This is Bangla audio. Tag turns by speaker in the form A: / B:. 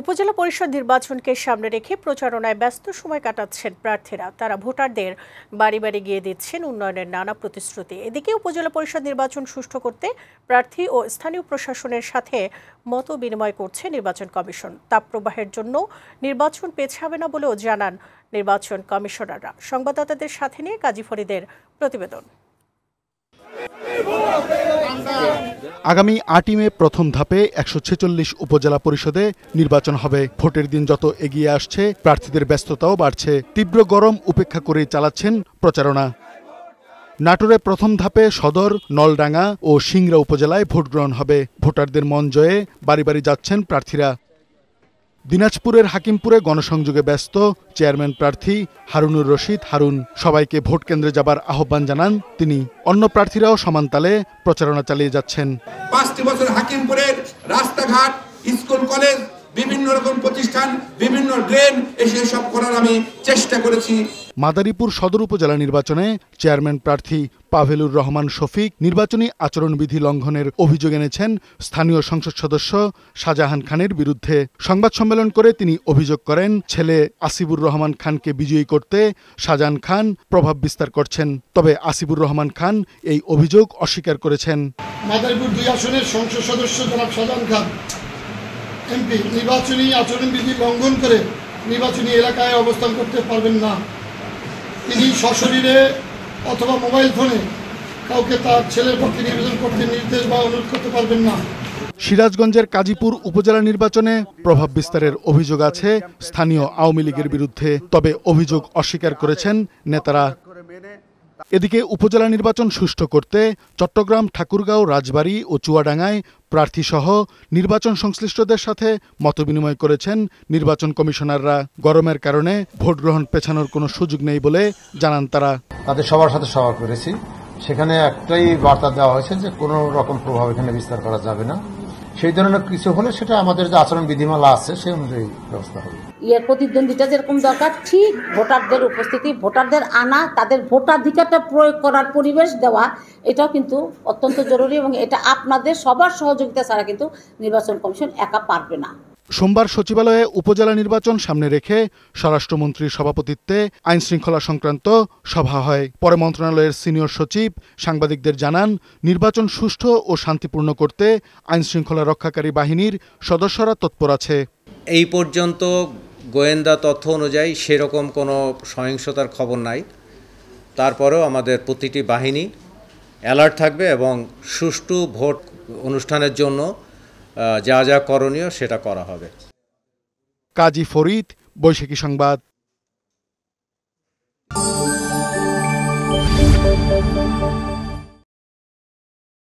A: উপজেলা পরিষদ নির্বাচনকে সামনে রেখে প্রচারণায় ব্যস্ত সময় কাটাচ্ছেন প্রার্থীরা তারা ভোটারদের বাড়ি বাড়ি গিয়ে দিচ্ছেন উন্নয়নের নানা প্রতিশ্রুতি এদিকে উপজেলা পরিষদ নির্বাচন সুষ্ঠু করতে প্রার্থী ও স্থানীয় প্রশাসনের সাথে মত বিনিময় করছে নির্বাচন কমিশন তাপপ্রবাহের জন্য নির্বাচন পেছাবে না বলেও জানান নির্বাচন কমিশনাররা সংবাদদাতাদের সাথে নিয়ে কাজী ফরিদের প্রতিবেদন
B: আগামী আটই মে প্রথম ধাপে একশো ছেচল্লিশ উপজেলা পরিষদে নির্বাচন হবে ভোটের দিন যত এগিয়ে আসছে প্রার্থীদের ব্যস্ততাও বাড়ছে তীব্র গরম উপেক্ষা করে চালাচ্ছেন প্রচারণা নাটোরে প্রথম ধাপে সদর নলডাঙ্গা ও সিংড়া উপজেলায় ভোট গ্রহণ হবে ভোটারদের মন জয়ে বাড়ি বাড়ি যাচ্ছেন প্রার্থীরা দিনাজপুরের হাকিমপুরে গণসংযোগে ব্যস্ত চেয়ারম্যান প্রার্থী হারুনুর রশিদ হারুন সবাইকে ভোট কেন্দ্রে যাবার আহ্বান জানান তিনি অন্য প্রার্থীরাও সমানতালে প্রচারণা চালিয়ে যাচ্ছেন
A: পাঁচটি বছর হাকিমপুরের রাস্তাঘাট স্কুল কলেজ বিভিন্ন রকম প্রতিষ্ঠান বিভিন্ন ড্রেন এসে সব করার আমি চেষ্টা করেছি
B: মাদারীপুর সদর উপজেলা নির্বাচনে চেয়ারম্যান প্রার্থী পাভেলুর রহমান শফিক নির্বাচনী আচরণবিধি লঙ্ঘনের অভিযোগ এনেছেন স্থানীয় সংসদ সদস্য শাহজাহান খানের বিরুদ্ধে সংবাদ সম্মেলন করে তিনি অভিযোগ করেন ছেলে আসিবুর রহমান খানকে বিজয়ী করতে শাহজাহান খান প্রভাব বিস্তার করছেন তবে আসিবুর রহমান খান এই অভিযোগ অস্বীকার করেছেন মাদারীপুর দুই আসনের সংসদ সদস্য জনাব শাহজাহান খান এমপি নির্বাচনী আচরণবিধি লঙ্ঘন করে নির্বাচনী এলাকায় অবস্থান করতে পারবেন না তিনি সশরীরে অথবা মোবাইল ফোনে কাউকে তার ছেলের পক্ষে নিবেদন করতে নির্দেশ বা অনুরোধ করতে পারবেন না সিরাজগঞ্জের কাজীপুর উপজেলা নির্বাচনে প্রভাব বিস্তারের অভিযোগ আছে স্থানীয় আওয়ামী লীগের বিরুদ্ধে তবে অভিযোগ অস্বীকার করেছেন নেতারা এদিকে উপজেলা নির্বাচন সুষ্ঠু করতে চট্টগ্রাম ঠাকুরগাঁও রাজবাড়ী ও চুয়াডাঙ্গায় প্রার্থীসহ নির্বাচন সংশ্লিষ্টদের সাথে মতবিনিময় করেছেন নির্বাচন কমিশনাররা গরমের কারণে ভোট গ্রহণ পেছানোর কোনো সুযোগ নেই বলে জানান তারা তাদের সবার সাথে সভা করেছি সেখানে একটাই বার্তা দেওয়া হয়েছে যে কোনো রকম প্রভাব এখানে বিস্তার করা যাবে না সেই ধরনের কিছু হলে সেটা আমাদের যে আচরণ বিধিমালা আছে সেই অনুযায়ী ব্যবস্থা হবে
A: ইয়ের প্রতিদ্বন্দ্বিতা যেরকম দরকার ঠিক ভোটারদের উপস্থিতি ভোটারদের আনা তাদের ভোটাধিকারটা প্রয়োগ করার পরিবেশ দেওয়া এটাও কিন্তু অত্যন্ত জরুরি এবং এটা আপনাদের সবার সহযোগিতা ছাড়া কিন্তু নির্বাচন কমিশন একা পারবে না
B: সোমবার সচিবালয়ে উপজেলা নির্বাচন সামনে রেখে স্বরাষ্ট্রমন্ত্রীর সভাপতিত্বে আইন শৃঙ্খলা সংক্রান্ত সভা হয় পরে মন্ত্রণালয়ের সিনিয়র সচিব সাংবাদিকদের জানান নির্বাচন সুষ্ঠু ও শান্তিপূর্ণ করতে আইন শৃঙ্খলা রক্ষাকারী বাহিনীর সদস্যরা তৎপর
A: আছে এই পর্যন্ত গোয়েন্দা তথ্য অনুযায়ী সেরকম কোনো সহিংসতার খবর নাই তারপরেও আমাদের প্রতিটি বাহিনী অ্যালার্ট থাকবে এবং সুষ্ঠু ভোট অনুষ্ঠানের জন্য যা যা করণীয় সেটা করা হবে
B: কাজী ফরিদ বৈশাখী সংবাদ